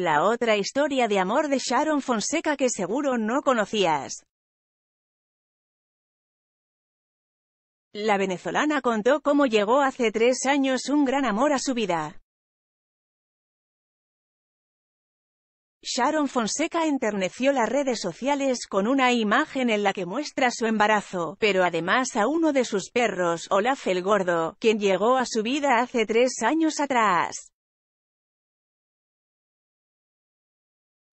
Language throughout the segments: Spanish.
La otra historia de amor de Sharon Fonseca que seguro no conocías. La venezolana contó cómo llegó hace tres años un gran amor a su vida. Sharon Fonseca enterneció las redes sociales con una imagen en la que muestra su embarazo, pero además a uno de sus perros, Olaf el Gordo, quien llegó a su vida hace tres años atrás.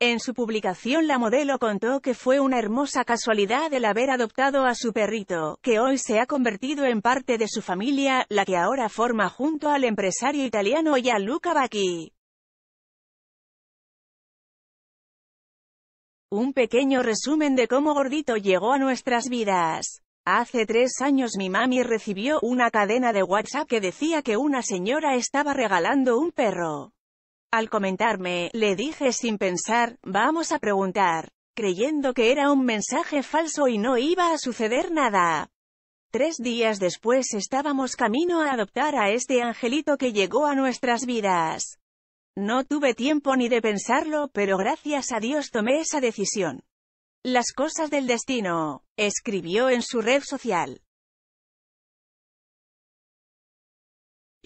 En su publicación la modelo contó que fue una hermosa casualidad el haber adoptado a su perrito, que hoy se ha convertido en parte de su familia, la que ahora forma junto al empresario italiano Gianluca Bacchi. Un pequeño resumen de cómo Gordito llegó a nuestras vidas. Hace tres años mi mami recibió una cadena de WhatsApp que decía que una señora estaba regalando un perro. Al comentarme, le dije sin pensar, vamos a preguntar, creyendo que era un mensaje falso y no iba a suceder nada. Tres días después estábamos camino a adoptar a este angelito que llegó a nuestras vidas. No tuve tiempo ni de pensarlo, pero gracias a Dios tomé esa decisión. Las cosas del destino, escribió en su red social.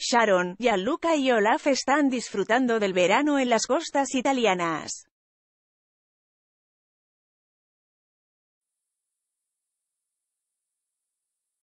Sharon, Gianluca y Olaf están disfrutando del verano en las costas italianas.